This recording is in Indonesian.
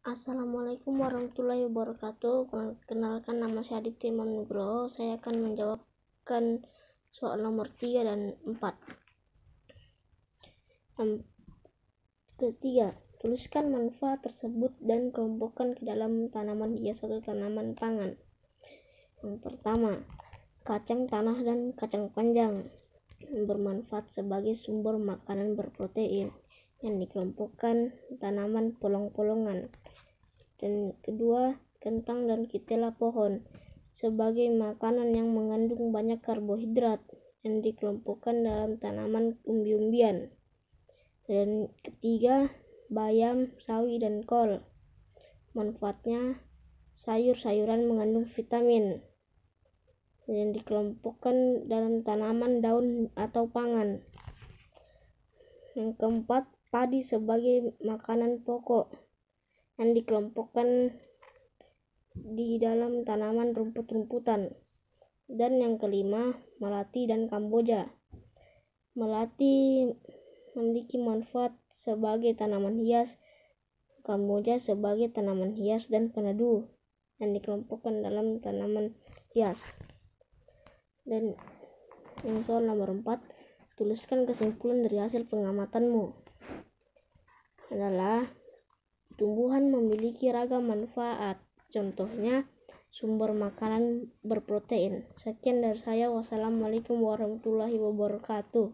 Assalamualaikum warahmatullahi wabarakatuh. Kenalkan nama saya Aditya Imam Nugroho. Saya akan menjawabkan soal nomor 3 dan 4. Ketiga, tuliskan manfaat tersebut dan kelompokkan ke dalam tanaman hias atau tanaman pangan. Yang pertama, kacang tanah dan kacang panjang bermanfaat sebagai sumber makanan berprotein yang dikelompokkan tanaman polong-polongan dan kedua kentang dan kitela pohon sebagai makanan yang mengandung banyak karbohidrat yang dikelompokkan dalam tanaman umbi-umbian dan ketiga bayam, sawi, dan kol manfaatnya sayur-sayuran mengandung vitamin yang dikelompokkan dalam tanaman daun atau pangan yang keempat padi sebagai makanan pokok yang dikelompokkan di dalam tanaman rumput-rumputan. Dan yang kelima, melati dan kamboja. Melati memiliki manfaat sebagai tanaman hias, kamboja sebagai tanaman hias dan peneduh yang dikelompokkan dalam tanaman hias. Dan yang soal nomor empat tuliskan kesimpulan dari hasil pengamatanmu adalah tumbuhan memiliki ragam manfaat contohnya sumber makanan berprotein sekian dari saya wassalamualaikum warahmatullahi wabarakatuh